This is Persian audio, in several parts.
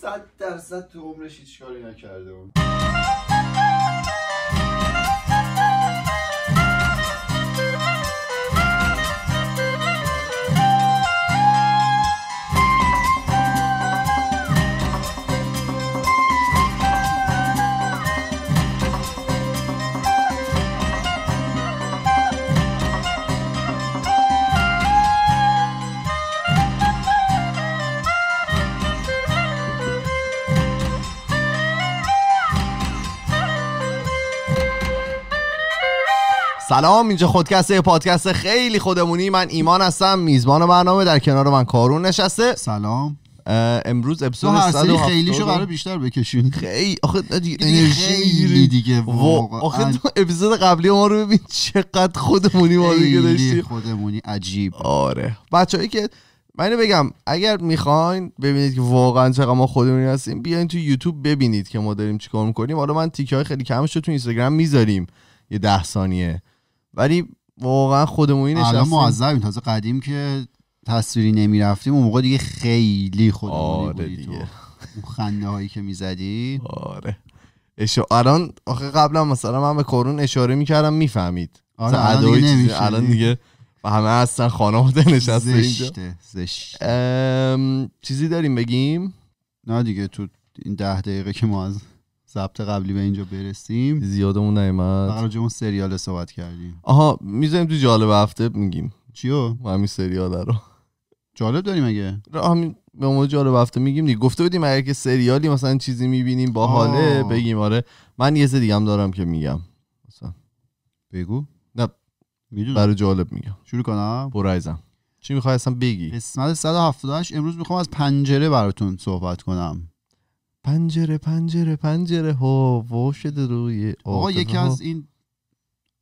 صد درصد تو عمرش هیچ کاری نکرده بود سلام اینجا خودکسته یه پادکست خیلی خودمونی من ایمان هستم میزبان برنامه در کنار من کارون نشسته سلام امروز اپیزود خیلی خیلی خیلیشو قرار بیشتر بکشین خیلی آخه انرژی دیگه واقعا آخه تو اپیزود قبلی ما رو ببین چقدر خودمونی ما دیگه داشتی خودمونی عجیب آره بچه‌ای که من بگم اگر میخواین ببینید که واقعا چقدر ما خودمونی هستیم بیاین تو یوتیوب ببینید که ما داریم چیکار میکنیم حالا من تیکه های خیلی کمش رو تو اینستاگرام میذاریم یه ده ثانیه ولی واقعا خودمونی نشستیم الان این تازه قدیم که تصویری رفتیم اون موقع دیگه خیلی خودمونی آره بودی دیگه. تو اون خنده هایی که می زدی آره اشو الان آخه قبلا مثلا من به کرون اشاره می کردم می فهمید آره الان دیگه, الان دیگه و همه هستن خانواده نشسته اینجا زشته ام... چیزی داریم بگیم نه دیگه تو این ده دقیقه که ما از ضبط قبلی به اینجا برسیم زیادمون نیومد راجع اون سریال صحبت کردیم آها میذاریم تو جالب هفته میگیم چیو همین سریال رو جالب داریم اگه همین به عنوان جالب هفته میگیم دیگه گفته بودیم اگه که سریالی مثلا چیزی میبینیم با حاله بگیم آره من یه دیگه هم دارم که میگم مثلا بگو نه میدونم برای جالب میگم شروع کنم برایزم چی میخوای اصلا بگی قسمت 178 امروز میخوام از پنجره براتون صحبت کنم پنجره پنجره پنجره ها وا شده روی آقا یکی از این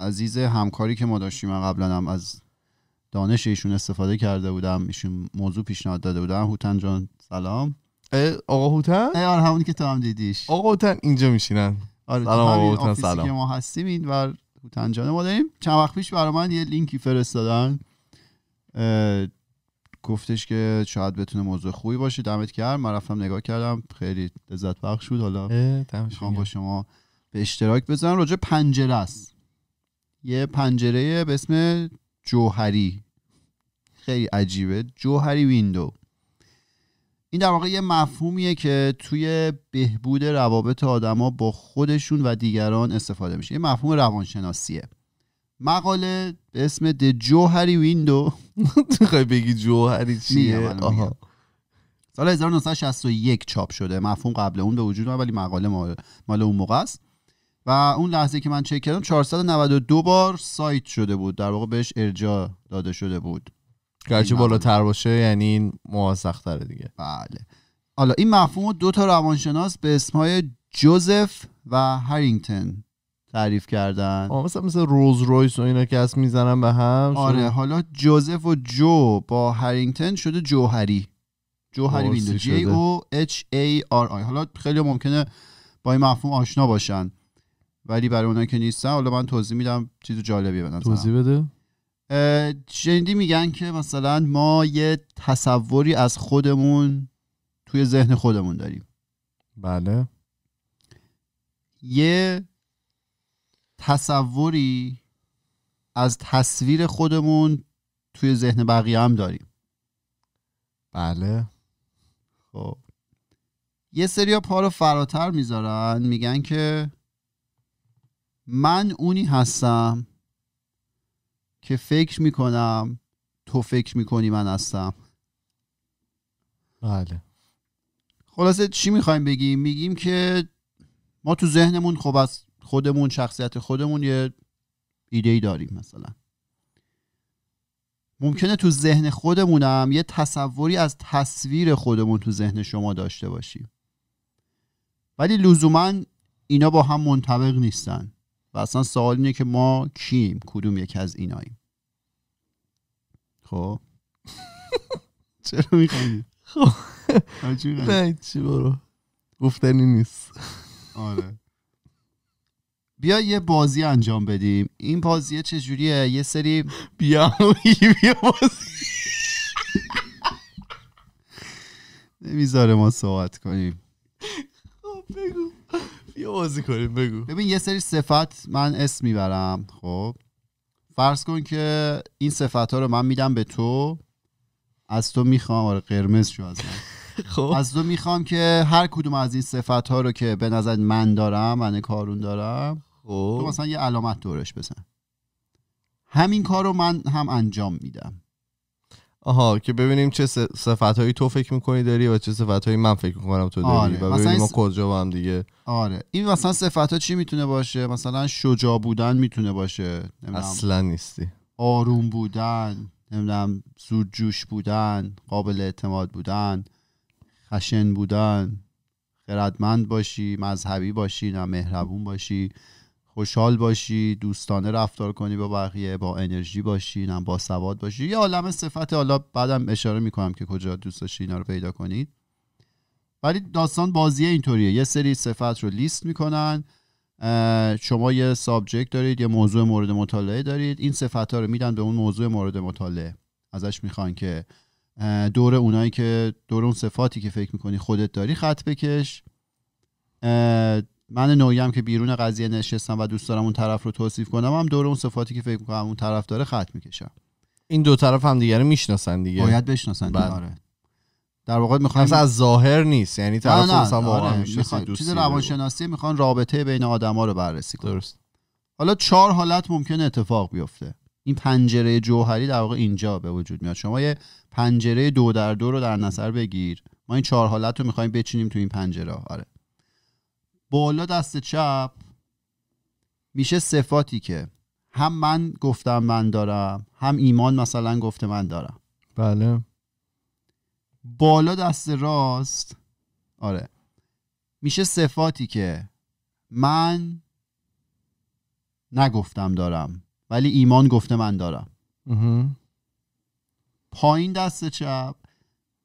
عزیز همکاری که ما داشتیم من قبلا هم از دانش ایشون استفاده کرده بودم ایشون موضوع پیشنهاد داده بودم هوتن جان سلام آقا هوتن ای آره همونی که تو هم دیدیش آقا هوتن اینجا میشینن آره، سلام آقا هوتن سلام که ما هستیم این بر هوتن جان ما داریم چند وقت پیش برای من یه لینکی فرستادن گفتش که شاید بتونه موضوع خوبی باشه دمت کرد من رفتم نگاه کردم خیلی لذت بخش بود حالا میخوام با شما به اشتراک بزنم راجع پنجره است یه پنجره به اسم جوهری خیلی عجیبه جوهری ویندو این در واقع یه مفهومیه که توی بهبود روابط آدما با خودشون و دیگران استفاده میشه یه مفهوم روانشناسیه مقاله به اسم د جوهری ویندو میخوای بگی جوهری چیه سال 1961 چاپ شده مفهوم قبل اون به وجود اومد ولی مقاله مال اون موقع است و اون لحظه که من چک کردم 492 بار سایت شده بود در واقع بهش ارجا داده شده بود گرچه بالاتر باشه یعنی این موثق‌تره دیگه بله حالا این مفهوم دو تا روانشناس به اسمهای جوزف و هرینگتن تعریف کردن مثلا مثل روز رویس و اینا که میزنن به هم آره حالا جوزف و جو با هرینگتن شده جوهری جوهری ویندو J O اچ ای آر آی حالا خیلی ممکنه با این مفهوم آشنا باشن ولی برای اونایی که نیستن حالا من توضیح میدم چیز جالبیه به توضیح بده شنیدی میگن که مثلا ما یه تصوری از خودمون توی ذهن خودمون داریم بله یه تصوری از تصویر خودمون توی ذهن بقیه هم داریم بله خب یه سری ها پا رو فراتر میذارن میگن که من اونی هستم که فکر میکنم تو فکر میکنی من هستم بله خلاصه چی میخوایم بگیم میگیم که ما تو ذهنمون خب از خودمون شخصیت خودمون یه ایده ای داریم مثلا ممکنه تو ذهن خودمونم یه تصوری از تصویر خودمون تو ذهن شما داشته باشیم ولی لزوما اینا با هم منطبق نیستن و اصلا سوال اینه که ما کیم کدوم یکی از ایناییم خب چرا میخوایی خب نه چی برو گفتنی نیست آره بیا یه بازی انجام بدیم این بازی چجوریه یه سری بیا بیا بازی نمیذاره ما صحبت کنیم خب بگو بیا بازی کنیم بگو ببین یه سری صفت من اسم میبرم خب فرض کن که این صفت ها رو من میدم به تو از تو میخوام آره قرمز شو از خب از تو میخوام که هر کدوم از این صفت ها رو که به نظر من دارم من کارون دارم تو مثلا یه علامت دورش بزن همین کار رو من هم انجام میدم آها که ببینیم چه صفت هایی تو فکر میکنی داری و چه صفت هایی من فکر میکنم تو داری آره. و ببینیم ما کجا با هم دیگه آره این مثلا صفت ها چی میتونه باشه مثلا شجاع بودن میتونه باشه اصلا نیستی آروم بودن نمیدونم زود جوش بودن قابل اعتماد بودن خشن بودن خردمند باشی مذهبی باشی نه مهربون باشی خوشحال باشی دوستانه رفتار کنی با بقیه با انرژی باشی نه با سواد باشی یه عالم صفت حالا بعدم اشاره میکنم که کجا دوست داشتی اینا رو پیدا کنید ولی داستان بازی اینطوریه یه سری صفت رو لیست میکنن شما یه سابجکت دارید یه موضوع مورد مطالعه دارید این صفت ها رو میدن به اون موضوع مورد مطالعه ازش میخوان که دور اونایی که دور اون صفاتی که فکر میکنی خودت داری خط بکش من نویم که بیرون قضیه نشستم و دوست دارم اون طرف رو توصیف کنم هم دور اون صفاتی که فکر میکنم اون طرف داره خط میکشم این دو طرف هم دیگه رو میشناسن دیگه باید بشناسن بله. آره در واقع میخوان از ظاهر نیست یعنی طرف نه. واقعا آره. چیز روانشناسی میخوان رابطه بین آدما رو بررسی کنن درست حالا چهار حالت ممکن اتفاق بیفته این پنجره جوهری در واقع اینجا به وجود میاد شما یه پنجره دو در دو رو در نظر بگیر ما این چهار حالت رو میخوایم بچینیم تو این پنجره آره بالا دست چپ میشه صفاتی که هم من گفتم من دارم هم ایمان مثلا گفته من دارم بله بالا دست راست آره میشه صفاتی که من نگفتم دارم ولی ایمان گفته من دارم پایین دست چپ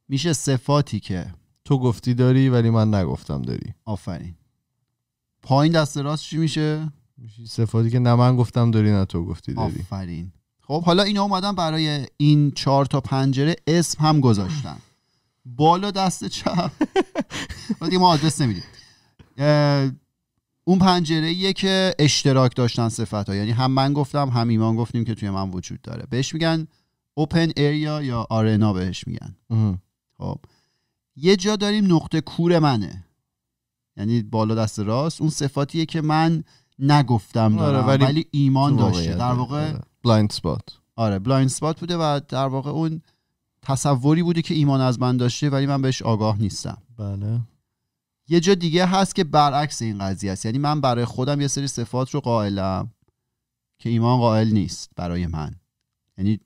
میشه صفاتی که تو گفتی داری ولی من نگفتم داری آفرین پایین دست راست چی میشه صفاتی که نه من گفتم داری نه تو گفتی داری آفرین خب حالا اینا اومدن برای این چهار تا پنجره اسم هم گذاشتن بالا دست چپ دیگه ما آدرس نمیدیم اون پنجره یه که اشتراک داشتن صفت ها یعنی هم من گفتم هم ایمان گفتیم که توی من وجود داره بهش میگن اوپن ایریا یا آرنا بهش میگن خب یه جا داریم نقطه کور منه یعنی بالا دست راست اون صفاتیه که من نگفتم آره، دارم ولی, ایمان داشته در واقع بلایند سپات آره بلایند آره، سپات بوده و در واقع اون تصوری بوده که ایمان از من داشته ولی من بهش آگاه نیستم بله یه جا دیگه هست که برعکس این قضیه است یعنی من برای خودم یه سری صفات رو قائلم که ایمان قائل نیست برای من یعنی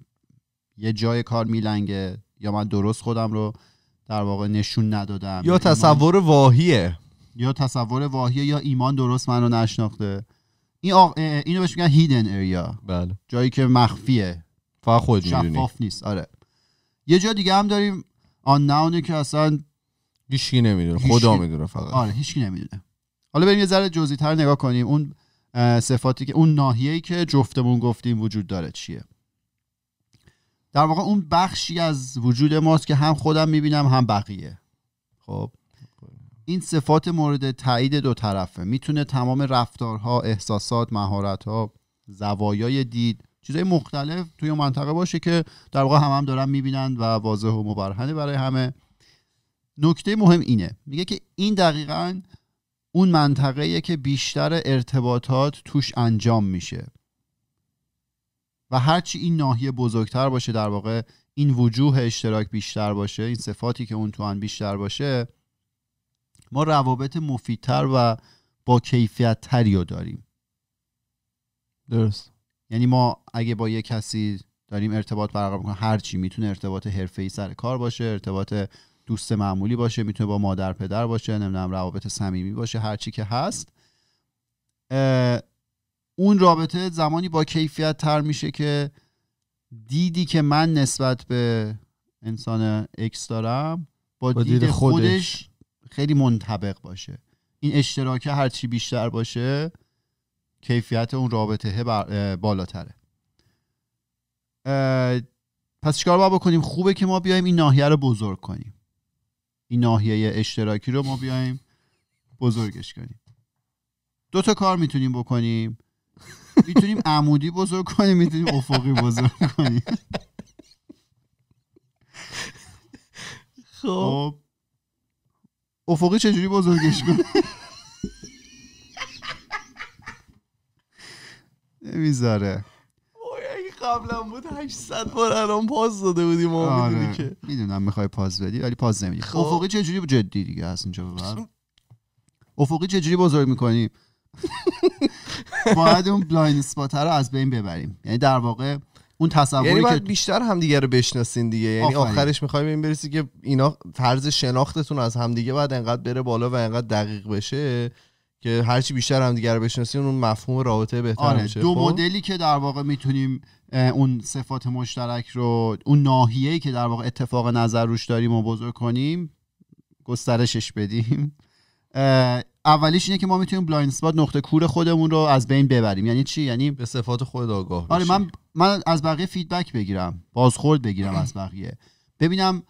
یه جای کار میلنگه یا من درست خودم رو در واقع نشون ندادم یا یعنی تصور واهیه یا تصور واهیه یا ایمان درست منو نشناخته این اینو بهش میگن هیدن اریا بله جایی که مخفیه فقط خود شفاف نیست آره یه جا دیگه هم داریم آن که اصلا هیچکی نمیدونه خدا هیشکی... میدونه فقط آره هیچکی نمیدونه حالا بریم یه ذره تر نگاه کنیم اون صفاتی که اون ناحیه‌ای که جفتمون گفتیم وجود داره چیه در واقع اون بخشی از وجود ماست که هم خودم میبینم هم بقیه خب این صفات مورد تایید دو طرفه میتونه تمام رفتارها احساسات مهارتها زوایای دید چیزهای مختلف توی منطقه باشه که در واقع هم هم دارن میبینن و واضح و مبرهنه برای همه نکته مهم اینه میگه که این دقیقا اون منطقه که بیشتر ارتباطات توش انجام میشه و هرچی این ناحیه بزرگتر باشه در واقع این وجوه اشتراک بیشتر باشه این صفاتی که اون تو بیشتر باشه ما روابط مفیدتر و با کیفیت رو داریم درست یعنی ما اگه با یه کسی داریم ارتباط برقرار میکنیم هر چی میتونه ارتباط ای سر کار باشه ارتباط دوست معمولی باشه میتونه با مادر پدر باشه نمیدونم روابط صمیمی باشه هر چی که هست اون رابطه زمانی با کیفیت تر میشه که دیدی که من نسبت به انسان اکس دارم با, با دید, خودش خیلی منطبق باشه این اشتراکه هرچی بیشتر باشه کیفیت اون رابطه بالاتره پس چیکار باید بکنیم خوبه که ما بیایم این ناحیه رو بزرگ کنیم این ناحیه اشتراکی رو ما بیایم بزرگش کنیم دو تا کار میتونیم بکنیم میتونیم عمودی بزرگ کنیم میتونیم افقی بزرگ کنیم خب, خب. افقی چجوری بزرگش کنه نمیذاره قبلا بود 800 بار الان پاس داده بودیم ما آره. که میدونم میخوای پاس بدی ولی پاس نمیدی خب. افقی چجوری جدی دیگه از اینجا ببر افقی چجوری بزرگ میکنیم باید اون بلایند سپاتر رو از بین ببریم یعنی در واقع اون تصوری یعنی بیشتر همدیگه رو بشناسین دیگه یعنی آخرش میخوایم این برسی که اینا طرز شناختتون از همدیگه باید انقدر بره بالا و انقدر دقیق بشه که چی بیشتر همدیگه رو بشناسین اون مفهوم رابطه بهتر آره. میشه دو خب؟ مدلی که در واقع میتونیم اون صفات مشترک رو اون ناحیه‌ای که در واقع اتفاق نظر روش داریم و بزرگ کنیم گسترشش بدیم اولیش اینه که ما میتونیم بلایند اسپات نقطه کور خودمون رو از بین ببریم یعنی چی یعنی به صفات خود آگاه آره من من از بقیه فیدبک بگیرم بازخورد بگیرم از بقیه ببینم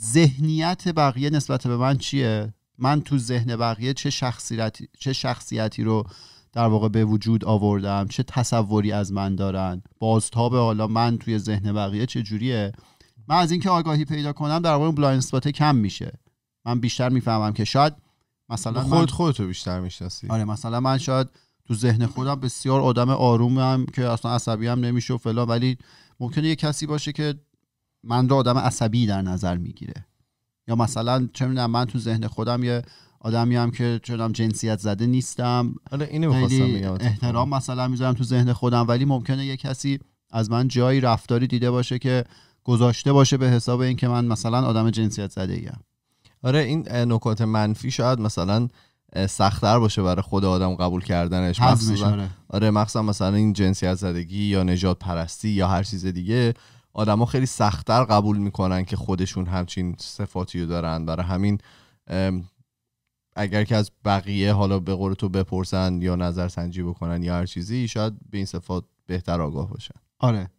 ذهنیت بقیه نسبت به من چیه من تو ذهن بقیه چه شخصیتی چه شخصیتی رو در واقع به وجود آوردم چه تصوری از من دارن بازتاب حالا من توی ذهن بقیه چه جوریه من از اینکه آگاهی پیدا کنم در واقع بلایند کم میشه من بیشتر میفهمم که شاید مثلا خود خودتو بیشتر میشناسی آره مثلا من شاید تو ذهن خودم بسیار آدم آرومم که اصلا عصبی هم نمیشه و فلا ولی ممکنه یه کسی باشه که من رو آدم عصبی در نظر میگیره یا مثلا چه میدونم من تو ذهن خودم یه آدمی هم که چونم جنسیت زده نیستم حالا اینو احترام مثلا میذارم تو ذهن خودم ولی ممکنه یه کسی از من جایی رفتاری دیده باشه که گذاشته باشه به حساب اینکه من مثلا آدم جنسیت زده ایم آره این نکات منفی شاید مثلا سختتر باشه برای خود آدم قبول کردنش مخصوصا آره. آره مخصوصا مثلا این جنسیت زدگی یا نجات پرستی یا هر چیز دیگه آدما خیلی سختتر قبول میکنن که خودشون همچین صفاتی رو دارن برای همین اگر که از بقیه حالا به قول تو بپرسن یا نظر سنجی بکنن یا هر چیزی شاید به این صفات بهتر آگاه باشن آره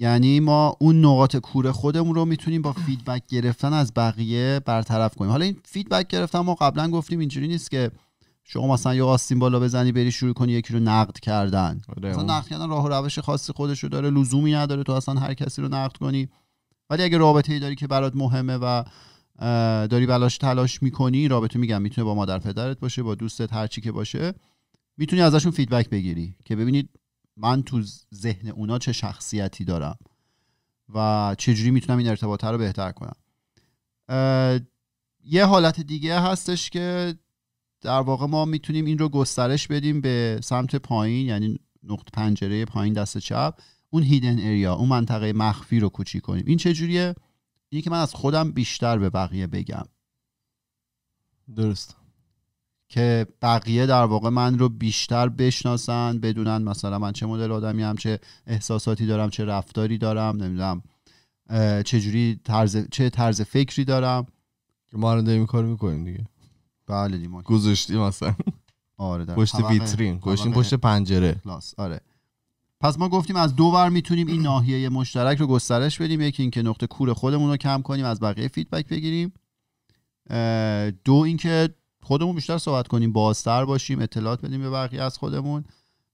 یعنی ما اون نقاط کور خودمون رو میتونیم با فیدبک گرفتن از بقیه برطرف کنیم حالا این فیدبک گرفتن ما قبلا گفتیم اینجوری نیست که شما مثلا یه آستین بالا بزنی بری شروع کنی یکی رو نقد کردن آره، مثلا نقد کردن راه و روش خاصی خودش رو داره لزومی نداره تو اصلا هر کسی رو نقد کنی ولی اگه رابطه ای داری که برات مهمه و داری بلاش تلاش میکنی رابطه میگم میتونه با مادر پدرت باشه با دوستت هر چی که باشه میتونی ازشون فیدبک بگیری که ببینید من تو ذهن اونا چه شخصیتی دارم و چجوری میتونم این ارتباط رو بهتر کنم یه حالت دیگه هستش که در واقع ما میتونیم این رو گسترش بدیم به سمت پایین یعنی نقط پنجره پایین دست چپ اون هیدن اریا اون منطقه مخفی رو کوچیک کنیم این چجوریه اینی که من از خودم بیشتر به بقیه بگم درست که بقیه در واقع من رو بیشتر بشناسن بدونن مثلا من چه مدل آدمی هم چه احساساتی دارم چه رفتاری دارم نمیدونم چه جوری طرز چه طرز فکری دارم که ما رو داریم کار میکنیم دیگه بله دیما گذاشتیم مثلا آره در پشت ویترین گذاشتیم پشت پنجره آره پس ما گفتیم از دو بر میتونیم این ناحیه مشترک رو گسترش بدیم یکی اینکه نقطه کور خودمون رو کم کنیم از بقیه فیدبک بگیریم دو اینکه خودمون بیشتر صحبت کنیم بازتر باشیم اطلاعات بدیم به بقیه از خودمون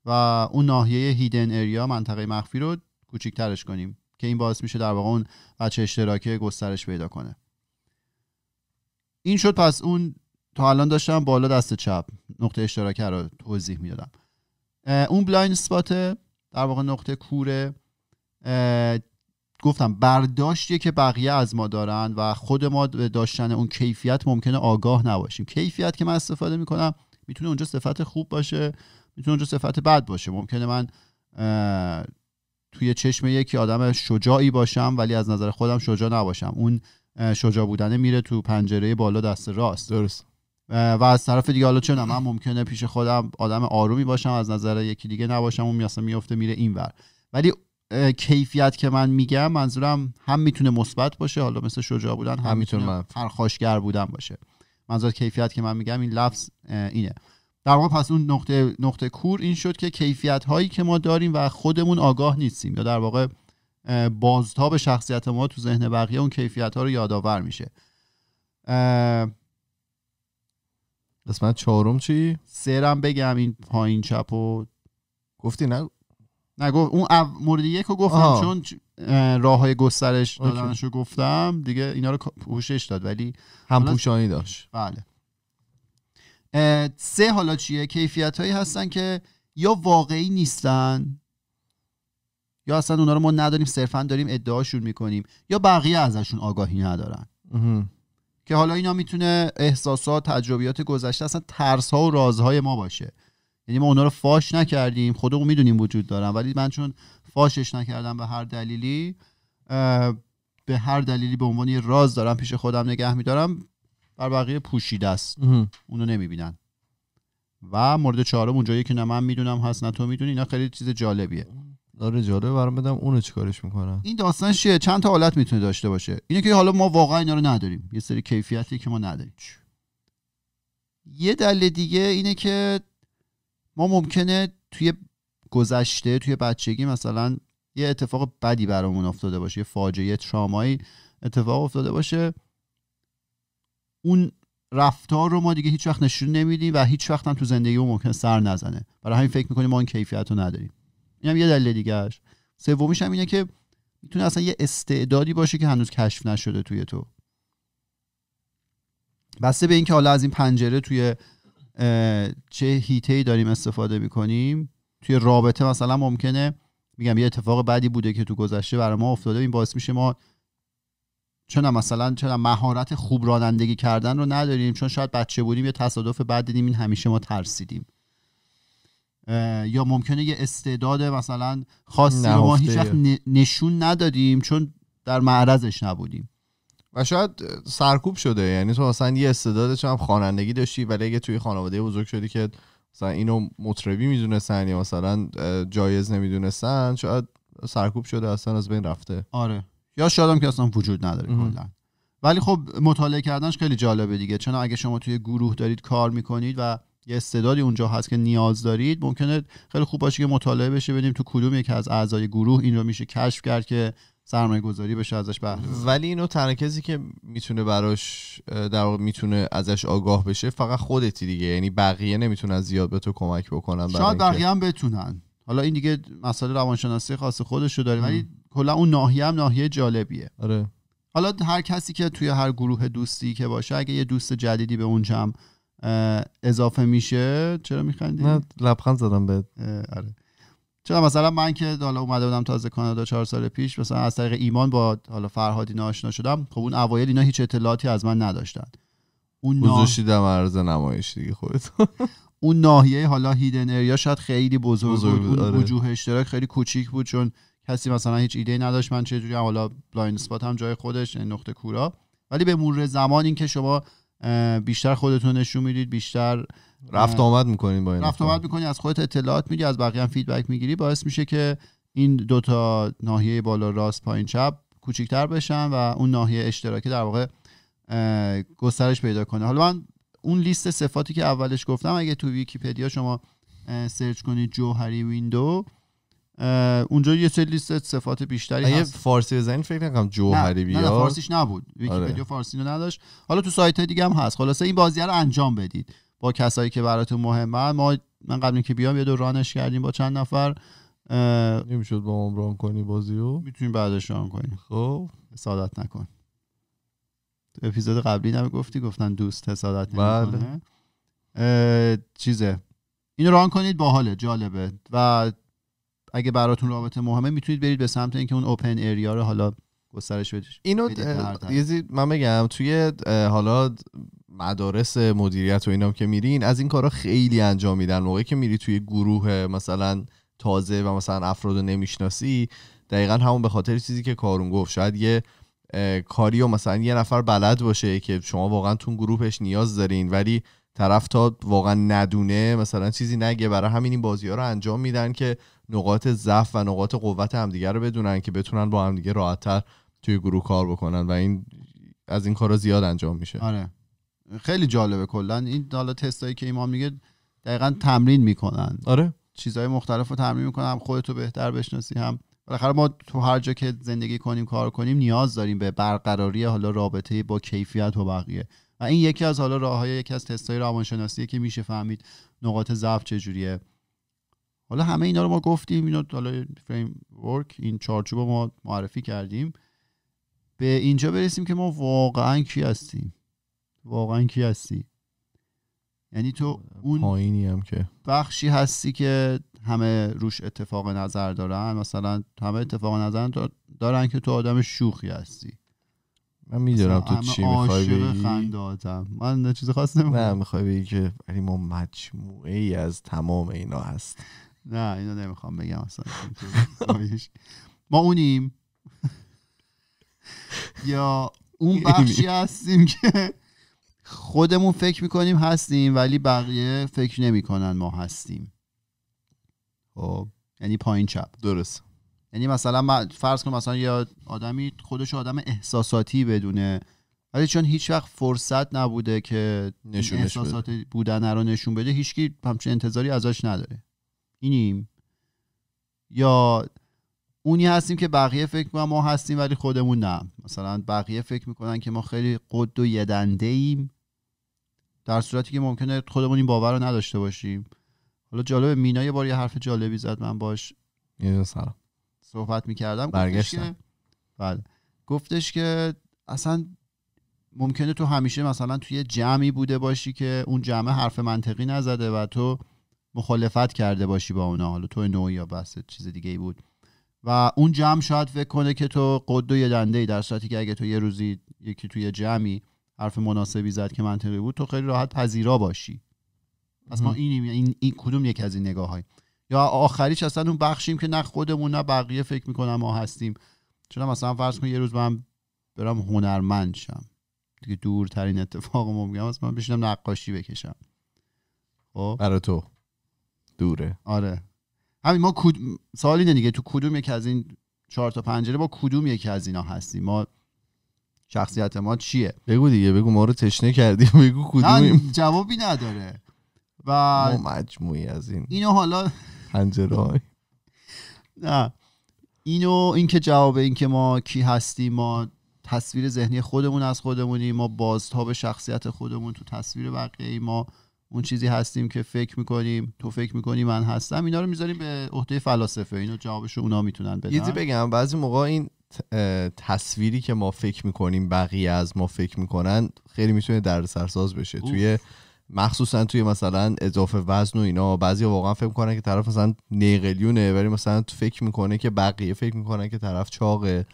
و اون ناحیه هیدن اریا منطقه مخفی رو کوچیکترش کنیم که این باعث میشه در واقع اون بچه اشتراکی گسترش پیدا کنه این شد پس اون تا الان داشتم بالا دست چپ نقطه اشتراکه رو توضیح میدادم اون بلایند سپاته در واقع نقطه کوره گفتم برداشتیه که بقیه از ما دارن و خود ما داشتن اون کیفیت ممکنه آگاه نباشیم کیفیت که من استفاده میکنم میتونه اونجا صفت خوب باشه میتونه اونجا صفت بد باشه ممکنه من توی چشم یکی آدم شجاعی باشم ولی از نظر خودم شجاع نباشم اون شجاع بودنه میره تو پنجره بالا دست راست درست و از طرف دیگه حالا چون من ممکنه پیش خودم آدم آرومی باشم از نظر یکی دیگه نباشم اون میاسه میفته میره اینور ولی کیفیت که من میگم منظورم هم میتونه مثبت باشه حالا مثل شجاع بودن هم, میتونه پرخاشگر بودن باشه منظور کیفیت که من میگم این لفظ اینه در واقع پس اون نقطه نقطه کور این شد که کیفیت هایی که ما داریم و خودمون آگاه نیستیم یا در واقع بازتاب شخصیت ما تو ذهن بقیه اون کیفیت ها رو یادآور میشه قسمت چهارم چی؟ سرم بگم این پایین چپ و گفتی نه نه اون مورد یک رو گفتم چون راه های گسترش دادنش رو گفتم دیگه اینا رو پوشش داد ولی هم پوشانی داشت بله سه حالا چیه کیفیت هایی هستن که یا واقعی نیستن یا اصلا اونا رو ما نداریم صرفا داریم ادعاشون میکنیم یا بقیه ازشون آگاهی ندارن که حالا اینا میتونه احساسات تجربیات گذشته اصلا ترس ها و رازهای ما باشه یعنی ما اونا رو فاش نکردیم خودمون میدونیم وجود دارن ولی من چون فاشش نکردم به هر دلیلی به هر دلیلی به عنوان یه راز دارم پیش خودم نگه میدارم بر بقیه پوشیده است اونو نمیبینن و مورد چهارم اونجایی که نه من میدونم هست نه تو میدونی اینا خیلی چیز جالبیه داره جالب برام بدم اونو چیکارش میکنن این داستان چیه چند تا حالت میتونه داشته باشه اینه که حالا ما واقعا اینا رو نداریم یه سری کیفیتی که ما نداریم یه دلیل دیگه اینه که ما ممکنه توی گذشته توی بچگی مثلا یه اتفاق بدی برامون افتاده باشه یه فاجعه ترامایی اتفاق افتاده باشه اون رفتار رو ما دیگه هیچ وقت نشون نمیدیم و هیچ وقت هم تو زندگی اون ممکن سر نزنه برای همین فکر میکنیم ما این کیفیت رو نداریم این هم یه دلیل دیگهش سومیش هم اینه که میتونه اصلا یه استعدادی باشه که هنوز کشف نشده توی تو بسته به اینکه حالا از این پنجره توی چه هیته داریم استفاده میکنیم توی رابطه مثلا ممکنه میگم یه اتفاق بعدی بوده که تو گذشته برای ما افتاده این باعث میشه ما چون مثلا چون مهارت خوب رانندگی کردن رو نداریم چون شاید بچه بودیم یه تصادف بد دیدیم این همیشه ما ترسیدیم یا ممکنه یه استعداد مثلا خاصی رو ما هیچ نشون ندادیم چون در معرضش نبودیم و شاید سرکوب شده یعنی تو مثلا یه استعداد هم خوانندگی داشتی ولی اگه توی خانواده بزرگ شدی که مثلا اینو مطربی میدونستن یا مثلا جایز نمیدونستن شاید سرکوب شده اصلا از بین رفته آره یا شادم که اصلا وجود نداره کلا ولی خب مطالعه کردنش خیلی جالبه دیگه چون اگه شما توی گروه دارید کار میکنید و یه استعدادی اونجا هست که نیاز دارید ممکنه خیلی خوب باشه که مطالعه بشه ببینیم تو کدوم یکی از اعضای گروه این رو میشه کشف کرد که سرمایه گذاری بشه ازش بهره ولی اینو تنها که میتونه براش در میتونه ازش آگاه بشه فقط خودتی دیگه یعنی بقیه نمیتونن زیاد به تو کمک بکنن شاید بقیه هم بتونن حالا این دیگه مسئله روانشناسی خاص خودشو داره ولی کلا اون ناحیه هم ناحیه جالبیه آره حالا هر کسی که توی هر گروه دوستی که باشه اگه یه دوست جدیدی به اون اضافه میشه چرا میخندی؟ لبخند زدم به آره چرا مثلا من که حالا اومده بودم تازه کانادا چهار سال پیش مثلا از طریق ایمان با حالا فرهادی اینا آشنا شدم خب اون اوایل اینا هیچ اطلاعاتی از من نداشتن اون گذاشتی نا... عرض نمایش دیگه خودت اون ناحیه حالا هیدن اریا شاید خیلی بزرگ, بزرگ بود آره. وجوه اشتراک خیلی کوچیک بود چون کسی مثلا هیچ ایده نداشت من چه جوری حالا بلایند اسپات هم جای خودش یعنی نقطه کورا ولی به مرور زمان اینکه شما بیشتر خودتون نشون میدید بیشتر رفت آمد میکنین با این رفت آمد میکنی از خودت اطلاعات میگی از بقیه هم فیدبک میگیری باعث میشه که این دوتا ناحیه بالا راست پایین چپ کوچیکتر بشن و اون ناحیه اشتراکی در واقع گسترش پیدا کنه حالا من اون لیست صفاتی که اولش گفتم اگه تو ویکیپدیا شما سرچ کنید جوهری ویندو اونجا یه سری لیست صفات بیشتری هست فارسی بزنین فکر نکنم جوهری بیاد نه, فارسیش نبود ویکیپدیا آره. فارسی رو نداشت حالا تو سایت دیگه هم هست خلاصه این بازی رو انجام بدید با کسایی که براتون مهمه ما من قبل اینکه بیام یه دور رانش کردیم با چند نفر نمیشد با هم ران کنی بازیو میتونیم بعدش ران کنیم خب حسادت نکن تو اپیزود قبلی نمیگفتی گفتی گفتن دوست حسادت بله. چیزه اینو ران کنید باحاله جالبه و اگه براتون رابطه مهمه میتونید برید به سمت اینکه اون اوپن ایریاره حالا گسترش بدید اینو یه من میگم توی حالا مدارس مدیریت و اینام که میرین از این کارا خیلی انجام میدن موقعی که میری توی گروه مثلا تازه و مثلا افراد نمیشناسی دقیقا همون به خاطر چیزی که کارون گفت شاید یه کاری و مثلا یه نفر بلد باشه که شما واقعا تو گروهش نیاز دارین ولی طرف تا واقعا ندونه مثلا چیزی نگه برای همین این بازی ها رو انجام میدن که نقاط ضعف و نقاط قوت همدیگه رو بدونن که بتونن با همدیگه راحتتر توی گروه کار بکنن و این از این کارا زیاد انجام میشه آره خیلی جالبه کلا این حالا تستایی که ایمان میگه دقیقا تمرین میکنن آره چیزهای مختلف رو تمرین میکنن هم خودتو بهتر بشناسی هم بالاخره ما تو هر جا که زندگی کنیم کار کنیم نیاز داریم به برقراری حالا رابطه با کیفیت و بقیه و این یکی از حالا های یکی از تستای روانشناسی که میشه فهمید نقاط ضعف چجوریه حالا همه اینا رو ما گفتیم اینو حالا فریم ورک این چارچوب ما معرفی کردیم به اینجا برسیم که ما واقعا کی هستیم واقعا کی هستی یعنی تو اون پایینی هم که بخشی هستی که همه روش اتفاق نظر دارن مثلا همه اتفاق نظر دارن که تو آدم شوخی هستی من میدونم تو چی میخوای بگی خنداتم من چیز خاص نمیخوام نه میخوای بگی که ما مجموعه ای از تمام اینا هست نه اینا نمیخوام بگم اصلا ما اونیم یا اون یعنی بخشی هستیم که خودمون فکر میکنیم هستیم ولی بقیه فکر نمیکنن ما هستیم خب یعنی پایین چپ درست یعنی مثلا فرض کنم مثلا یه آدمی خودش آدم احساساتی بدونه ولی چون هیچ وقت فرصت نبوده که نشون احساسات بده. بودن رو نشون بده هیچکی همچین انتظاری ازش نداره اینیم یا اونی هستیم که بقیه فکر میکنن ما هستیم ولی خودمون نه مثلا بقیه فکر میکنن که ما خیلی قد و یدنده ایم در صورتی که ممکنه خودمون این باور رو نداشته باشیم حالا جالب مینا یه بار یه حرف جالبی زد من باش سلام صحبت میکردم برگشتم بله گفتش که اصلا ممکنه تو همیشه مثلا توی جمعی بوده باشی که اون جمع حرف منطقی نزده و تو مخالفت کرده باشی با اونا حالا تو نوعی یا بحث چیز دیگه ای بود و اون جمع شاید فکر کنه که تو قد و یه دنده ای در صورتی که اگه تو یه روزی یکی توی جمعی حرف مناسبی زد که منطقی بود تو خیلی راحت پذیرا باشی پس ما این, این, کدوم یکی از این نگاه های یا آخریش اصلا اون بخشیم که نه خودمون نه بقیه فکر میکنم ما هستیم چون مثلا فرض کن یه روز من برم هنرمند شم دیگه دورترین اتفاق ممکن است من بشینم نقاشی بکشم خب برای تو دوره آره همین ما کد... سوال اینه دیگه تو کدوم یکی از این چهار تا پنجره با کدوم یکی از اینا هستیم ما شخصیت ما چیه بگو دیگه بگو ما رو تشنه کردی بگو کدومیم جوابی نداره و ما مجموعی از این اینو حالا پنجره نه اینو اینکه جواب اینکه ما کی هستیم ما تصویر ذهنی خودمون از خودمونیم ما بازتاب شخصیت خودمون تو تصویر بقیه ما اون چیزی هستیم که فکر میکنیم تو فکر میکنی من هستم اینا رو میذاریم به عهده فلاسفه اینو جوابشو اونا میتونن بدن یه بگم بعضی موقع این تصویری که ما فکر میکنیم بقیه از ما فکر میکنن خیلی میتونه در سرساز بشه توی مخصوصا توی مثلا اضافه وزن و اینا بعضی واقعا فکر میکنن که طرف مثلا نیقلیونه ولی مثلا فکر میکنه که بقیه فکر میکنن که طرف چاقه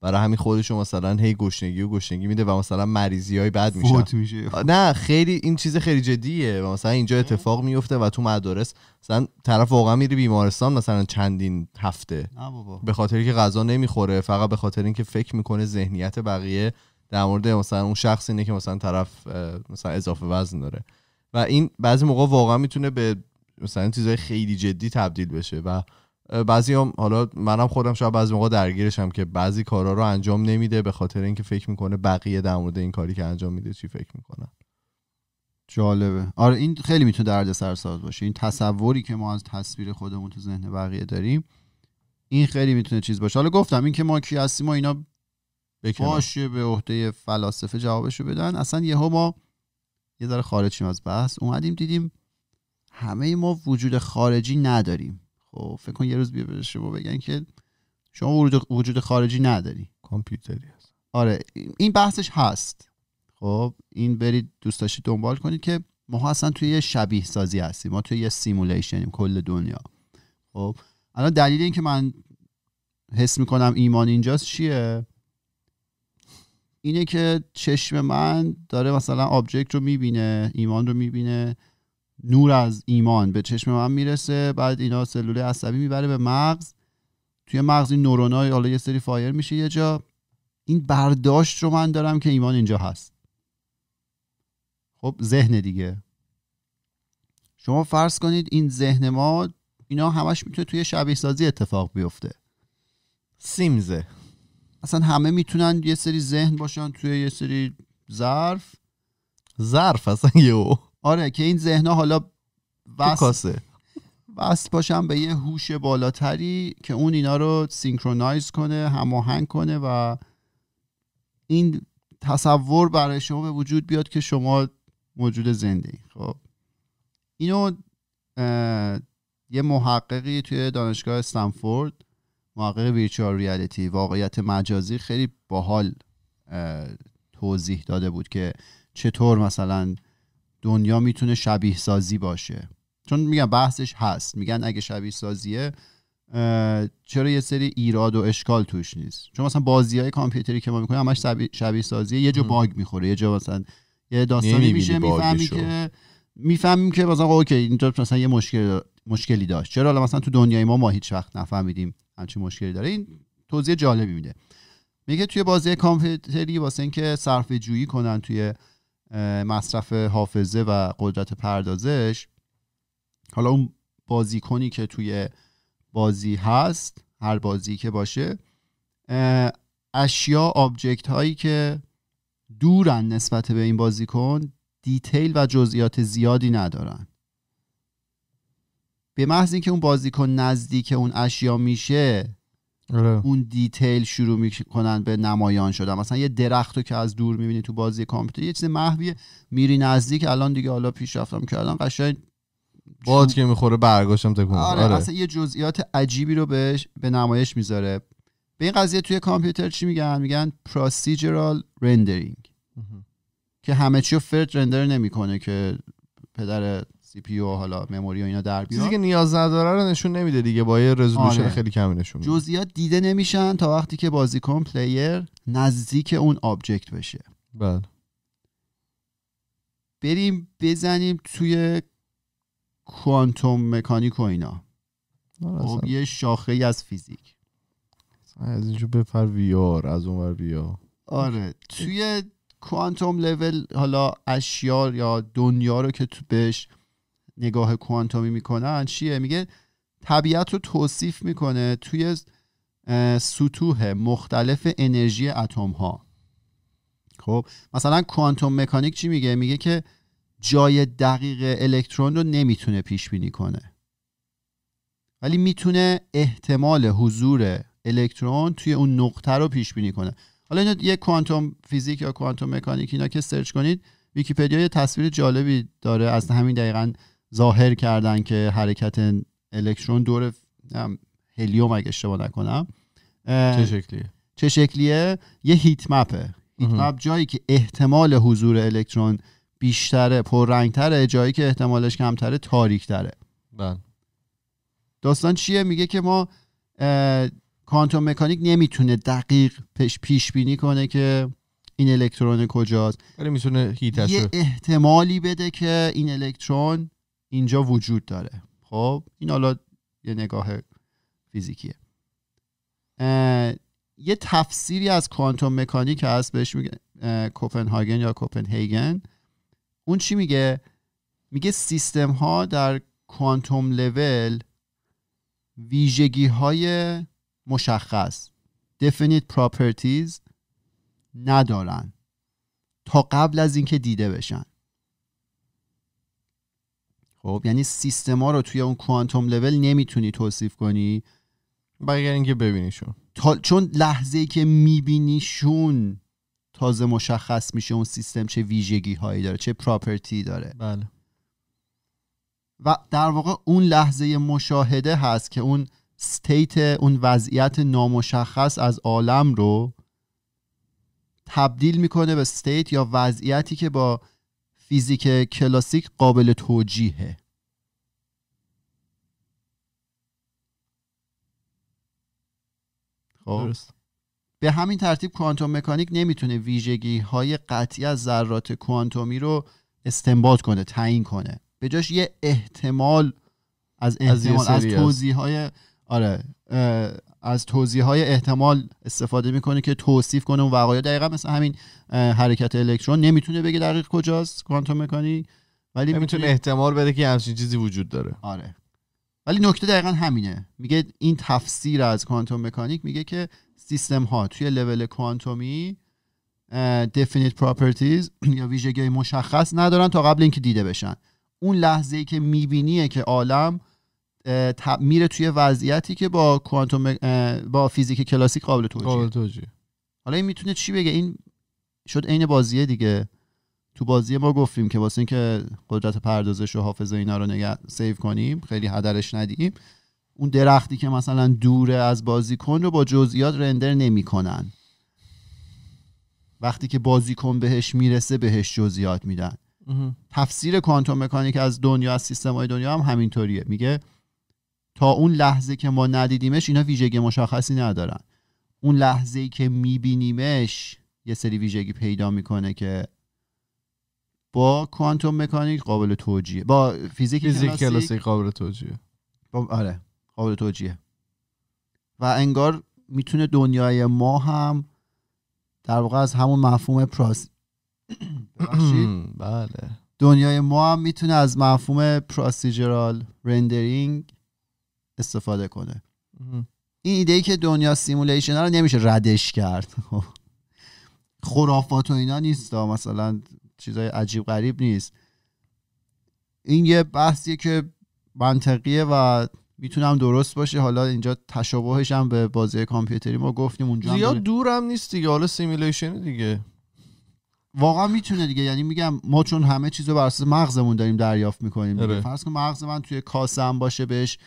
برای همین خودشو مثلا هی گشنگی و گشنگی میده و مثلا مریضی های بد میشه میشه نه خیلی این چیز خیلی جدیه و مثلا اینجا اتفاق میفته و تو مدارس مثلا طرف واقعا میری بیمارستان مثلا چندین هفته به خاطر که غذا نمیخوره فقط به خاطر اینکه فکر میکنه ذهنیت بقیه در مورد مثلا اون شخص اینه که مثلا طرف مثلا اضافه وزن داره و این بعضی موقع واقعا میتونه به مثلا چیزهای خیلی جدی تبدیل بشه و بعضی هم حالا منم خودم شاید بعضی موقع درگیرشم که بعضی کارا رو انجام نمیده به خاطر اینکه فکر میکنه بقیه در مورد این کاری که انجام میده چی فکر میکنن جالبه آره این خیلی میتونه درد ساز باشه این تصوری که ما از تصویر خودمون تو ذهن بقیه داریم این خیلی میتونه چیز باشه حالا گفتم این که ما کی هستیم و اینا باشه به عهده فلاسفه جوابشو بدن اصلا یه ما یه ذره خارجیم از بحث اومدیم دیدیم همه ما وجود خارجی نداریم خب فکر کن یه روز بیا بشه و بگن که شما وجود, خارجی نداری کامپیوتری هست آره این بحثش هست خب این برید دوست داشتید دنبال کنید که ما اصلا توی یه شبیه سازی هستیم ما توی یه سیمولیشنیم کل دنیا خب الان دلیل این که من حس میکنم ایمان اینجاست چیه اینه که چشم من داره مثلا آبجکت رو میبینه ایمان رو میبینه نور از ایمان به چشم من میرسه بعد اینا سلول عصبی میبره به مغز توی مغز این نورونای حالا یه سری فایر میشه یه جا این برداشت رو من دارم که ایمان اینجا هست خب ذهن دیگه شما فرض کنید این ذهن ما اینا همش میتونه توی شبیه سازی اتفاق بیفته سیمزه اصلا همه میتونن یه سری ذهن باشن توی یه سری ظرف ظرف اصلا یه. آره که این ذهنها حالا کاسه وست باشم به یه هوش بالاتری که اون اینا رو سینکرونایز کنه هماهنگ کنه و این تصور برای شما به وجود بیاد که شما موجود زنده خب اینو یه محققی توی دانشگاه استنفورد محقق ویرچوال ریالیتی واقعیت مجازی خیلی باحال توضیح داده بود که چطور مثلا دنیا میتونه شبیه سازی باشه چون میگن بحثش هست میگن اگه شبیه سازیه چرا یه سری ایراد و اشکال توش نیست چون مثلا بازی های کامپیوتری که ما میکنیم همش شبیه سازیه یه جا باگ میخوره یه جا مثلا یه داستانی میشه میفهمی که میفهمیم که مثلا اوکی اینجا مثلا یه مشکل مشکلی داشت چرا حالا مثلا تو دنیای ما ما هیچ وقت نفهمیدیم همچین مشکلی داره این توضیح جالبی میده میگه توی بازی کامپیوتری واسه اینکه صرفه جویی کنن توی مصرف حافظه و قدرت پردازش حالا اون بازیکنی که توی بازی هست هر بازی که باشه اشیا آبجکت هایی که دورن نسبت به این بازیکن دیتیل و جزئیات زیادی ندارن به محض اینکه اون بازیکن نزدیک اون اشیا میشه آره. اون دیتیل شروع میکنن به نمایان شدن مثلا یه درخت رو که از دور میبینی تو بازی کامپیوتر یه چیز محویه میری نزدیک الان دیگه حالا که کردن قشنگ باد که میخوره برگاشم تکون آره, آره. یه جزئیات عجیبی رو بهش به نمایش میذاره به این قضیه توی کامپیوتر چی میگن میگن پروسیجرال رندرینگ که همه چی رو فرد رندر نمیکنه که پدر سی حالا مموری و اینا در بیاد چیزی که نیاز نداره رو نشون نمیده دیگه با یه رزولوشن آره. خیلی کمی نشون میده جزئیات دیده نمیشن تا وقتی که بازیکن پلیر نزدیک اون آبجکت بشه بله بریم بزنیم توی کوانتوم مکانیک و اینا آره خب یه شاخه ای از فیزیک از اینجا بپر ویار از اونور بیا آره توی کوانتوم لول حالا اشیار یا دنیا رو که تو بهش نگاه کوانتومی میکنن چیه میگه طبیعت رو توصیف میکنه توی سطوح مختلف انرژی اتم ها خب مثلا کوانتوم مکانیک چی میگه میگه که جای دقیق الکترون رو نمیتونه پیش بینی کنه ولی میتونه احتمال حضور الکترون توی اون نقطه رو پیش بینی کنه حالا اینا یه کوانتوم فیزیک یا کوانتوم مکانیک اینا که سرچ کنید ویکیپدیا یه تصویر جالبی داره از همین دقیقا ظاهر کردن که حرکت الکترون دور هلیوم اگه اشتباه نکنم چه شکلیه چه شکلیه یه هیت مپه هیت مپ جایی که احتمال حضور الکترون بیشتره پررنگتره جایی که احتمالش کمتره تاریکتره بله داستان چیه میگه که ما کانتوم مکانیک نمیتونه دقیق پیش, پیش بینی کنه که این الکترون کجاست ولی میتونه یه احتمالی بده که این الکترون اینجا وجود داره خب این حالا یه نگاه فیزیکیه یه تفسیری از کوانتوم مکانیک هست بهش میگه کوپنهاگن یا کوپنهیگن اون چی میگه میگه سیستم ها در کوانتوم لول ویژگی های مشخص definite properties ندارن تا قبل از اینکه دیده بشن خب یعنی سیستما رو توی اون کوانتوم لول نمیتونی توصیف کنی مگر اینکه ببینیشون چون لحظه ای که میبینیشون تازه مشخص میشه اون سیستم چه ویژگی هایی داره چه پراپرتی داره بله و در واقع اون لحظه مشاهده هست که اون ستیت اون وضعیت نامشخص از عالم رو تبدیل میکنه به ستیت یا وضعیتی که با فیزیک کلاسیک قابل توجیهه خب، به همین ترتیب کوانتوم مکانیک نمیتونه ویژگی های قطعی از ذرات کوانتومی رو استنباط کنه تعیین کنه به جاش یه احتمال از احتمال از, از توضیح های آره از توضیح های احتمال استفاده میکنه که توصیف کنه اون وقایع دقیقا مثل همین حرکت الکترون نمیتونه بگه دقیق کجاست کوانتوم مکانیک ولی میتونه احتمال بده که همچین چیزی وجود داره آره ولی نکته دقیقا همینه میگه این تفسیر از کوانتوم مکانیک میگه که سیستم ها توی لول کوانتومی دفینیت پراپرتیز یا ویژگی مشخص ندارن تا قبل اینکه دیده بشن اون لحظه که میبینیه که عالم میره توی وضعیتی که با کوانتوم با فیزیک کلاسیک قابل توجیه قابل حالا این میتونه چی بگه این شد عین بازیه دیگه تو بازی ما گفتیم که واسه اینکه قدرت پردازش و حافظه اینا رو نگه سیو کنیم خیلی هدرش ندیم اون درختی که مثلا دوره از بازیکن رو با جزئیات رندر نمیکنن وقتی که بازیکن بهش میرسه بهش جزئیات میدن تفسیر کوانتوم مکانیک از دنیا از سیستم های دنیا هم همینطوریه میگه تا اون لحظه که ما ندیدیمش اینا ویژگی مشخصی ندارن اون لحظه که میبینیمش یه سری ویژگی پیدا میکنه که با کوانتوم مکانیک قابل توجیه با فیزیک, کلاسیک قابل توجیه با... آره قابل توجیه و انگار میتونه دنیای ما هم در واقع از همون مفهوم پراس بله دنیای ما هم میتونه از مفهوم پروسیجرال رندرینگ استفاده کنه این ایده ای که دنیا سیمولیشن رو نمیشه ردش کرد خب. خرافات و اینا نیست مثلا چیزای عجیب غریب نیست این یه بحثیه که منطقیه و میتونم درست باشه حالا اینجا تشابهش هم به بازی کامپیوتری ما گفتیم اونجا زیاد دورم نیست دیگه حالا سیمولیشن دیگه واقعا میتونه دیگه یعنی میگم ما چون همه چیز رو بر مغزمون داریم دریافت میکنیم آره. فرض کن مغز من توی کاسه باشه بهش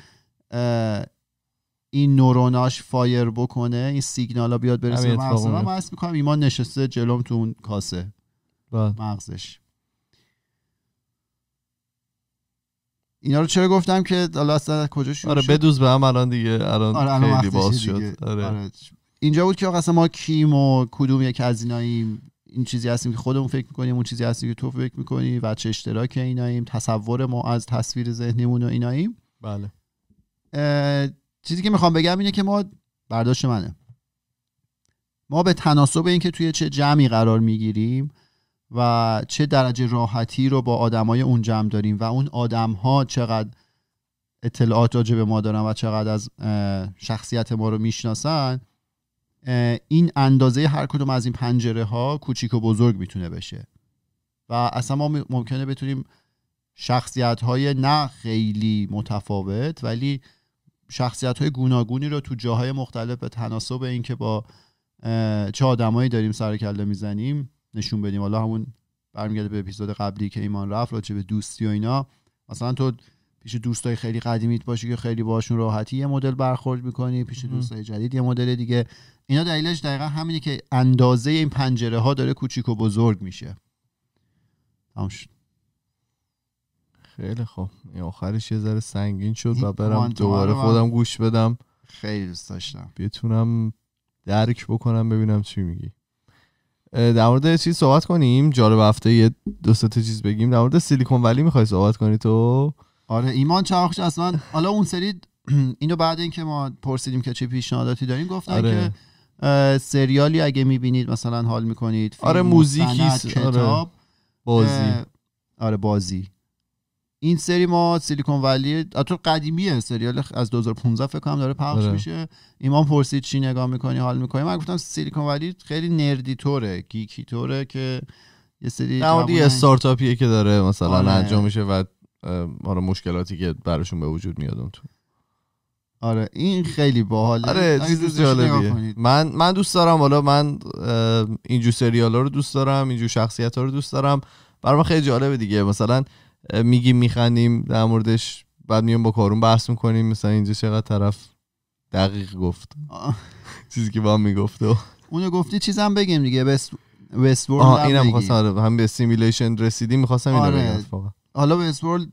این نوروناش فایر بکنه این سیگنال ها بیاد برسه مغز من بحث میکنم ایمان نشسته جلوم تو اون کاسه بله. مغزش اینا رو چرا گفتم که حالا اصلا کجا شروع آره بدوز به هم الان دیگه الان آره، خیلی باز شد آره. آره. اینجا بود که اصلا ما کیم و کدوم یک از ایناییم این چیزی هستیم که خودمون فکر میکنیم اون چیزی هستیم که تو فکر میکنی و چه اشتراک ایناییم تصور ما از تصویر ذهنیمون و ایناییم بله چیزی که میخوام بگم اینه که ما برداشت منه ما به تناسب اینکه توی چه جمعی قرار میگیریم و چه درجه راحتی رو با آدمای اون جمع داریم و اون آدم ها چقدر اطلاعات راجع به ما دارن و چقدر از شخصیت ما رو میشناسن این اندازه هر کدوم از این پنجره ها کوچیک و بزرگ میتونه بشه و اصلا ما ممکنه بتونیم شخصیت های نه خیلی متفاوت ولی شخصیت های گوناگونی رو تو جاهای مختلف به تناسب اینکه با چه آدمایی داریم سر کله میزنیم نشون بدیم حالا همون برمیگرده به اپیزود قبلی که ایمان رفت راجع به دوستی و اینا مثلا تو پیش دوستای خیلی قدیمیت باشی که خیلی باشون راحتی یه مدل برخورد میکنی پیش دوستای جدید یه مدل دیگه اینا دلیلش دقیقا همینه که اندازه این پنجره ها داره کوچیک و بزرگ میشه تمام خیلی خب این آخرش یه ذره سنگین شد و برم دوباره خودم گوش بدم خیلی دوست داشتم بتونم درک بکنم ببینم چی میگی در مورد چیز صحبت کنیم جالب هفته یه دو چیز بگیم در مورد سیلیکون ولی میخوای صحبت کنی تو آره ایمان چرخش اصلا حالا اون سری اینو بعد اینکه ما پرسیدیم که چه پیشنهاداتی داریم گفتن آره. که سریالی اگه میبینید مثلا حال میکنید آره موزیکی آره. آره. بازی آره بازی این سری ما سیلیکون ولی تو قدیمیه سریال از 2015 فکر کنم داره پخش آره. میشه ایمان پرسید چی نگاه میکنی حال میکنی من گفتم سیلیکون ولی خیلی نردی توره گیکی توره که یه سری نمادی استارتاپیه که داره مثلا آره. انجام میشه و آره مشکلاتی که براشون به وجود میاد تو آره این خیلی باحاله آره چیز جالبیه من من دوست دارم حالا من اینجور سریال ها رو دوست دارم اینجور شخصیت ها رو دوست دارم برام خیلی جالبه دیگه مثلا میگیم میخندیم در موردش بعد میام با کارون بحث میکنیم مثلا اینجا چقدر طرف دقیق گفت چیزی که با هم میگفت اونو گفتی چیزم بگیم دیگه بس وست ورلد اینم خواستم آره، هم به سیمولیشن رسیدیم میخواستم اینو آره. بگم حالا وست ورلد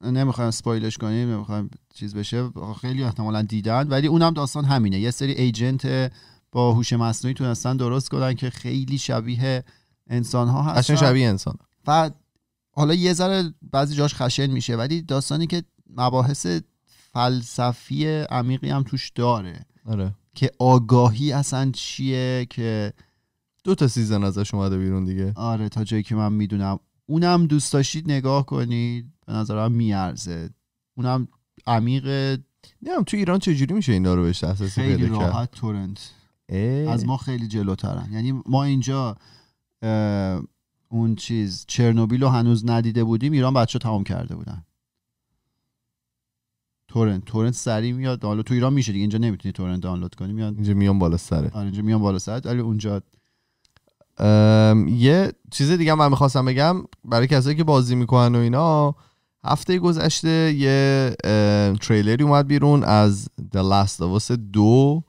نمیخوایم سپایلش کنیم نمیخوایم چیز بشه خیلی احتمالا دیدن ولی اونم داستان همینه یه سری ایجنت با هوش مصنوعی تونستن درست کنن که خیلی شبیه انسان ها هستن شبیه انسان بعد حالا یه ذره بعضی جاش خشن میشه ولی داستانی که مباحث فلسفی عمیقی هم توش داره آره. که آگاهی اصلا چیه که دو تا سیزن ازش اومده بیرون دیگه آره تا جایی که من میدونم اونم دوست داشتید نگاه کنید به نظرم میارزه اونم عمیق نمیدونم تو ایران چجوری میشه اینا رو بهش دسترسی خیلی راحت تورنت از ما خیلی جلوترن یعنی ما اینجا اون چیز چرنوبیل رو هنوز ندیده بودیم ایران بچه تمام کرده بودن تورنت تورنت سریع میاد حالا تو ایران میشه دیگه اینجا نمیتونی تورنت دانلود کنی میاد اینجا میام بالا سره آره اینجا میام بالا سرت ولی اونجا یه چیز دیگه من میخواستم بگم برای کسایی که بازی میکنن و اینا هفته گذشته یه تریلری اومد بیرون از The Last of Us 2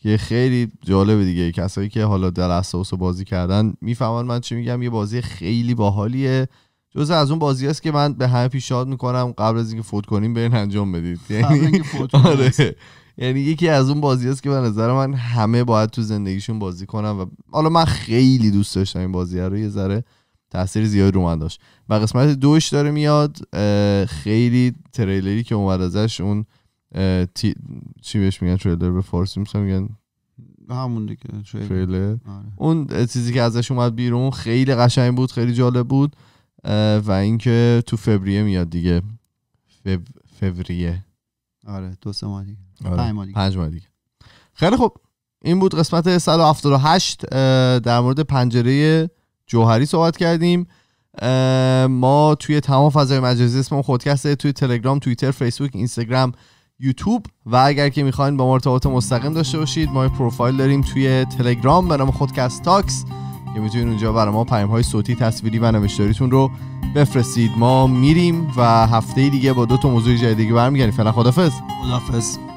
که خیلی جالبه دیگه کسایی که حالا در اساس بازی کردن میفهمن من چی میگم یه بازی خیلی باحالیه جز از اون بازی است که من به همه پیشنهاد میکنم قبل از اینکه فوت کنیم برین انجام بدید یعنی آره. یعنی یکی از اون بازی است که به نظر من همه باید تو زندگیشون بازی کنم و حالا من خیلی دوست داشتم این بازی رو یه ذره تاثیر زیاد رو من داشت و قسمت دوش داره میاد خیلی تریلری که اومد ازش اون تی... چی بهش میگن تریلر به فارسی میگن همون دیگه تریلر, اون چیزی که ازش اومد بیرون خیلی قشنگ بود خیلی جالب بود و اینکه تو فوریه میاد دیگه فوریه آره دو سه ماه دیگه آره. دیگه. پنج ماه دیگه خیلی خوب این بود قسمت 178 در مورد پنجره جوهری صحبت کردیم ما توی تمام فضای مجازی اسم خودکسته توی تلگرام تویتر فیسبوک اینستاگرام یوتیوب و اگر که میخواین با ما ارتباط مستقیم داشته باشید ما پروفایل داریم توی تلگرام به نام خودکست تاکس که میتونید اونجا برای ما پیام های صوتی تصویری و نوشتاریتون رو بفرستید ما میریم و هفته دیگه با دو تا موضوع جدیدی برمیگردیم فعلا خدافظ خدافظ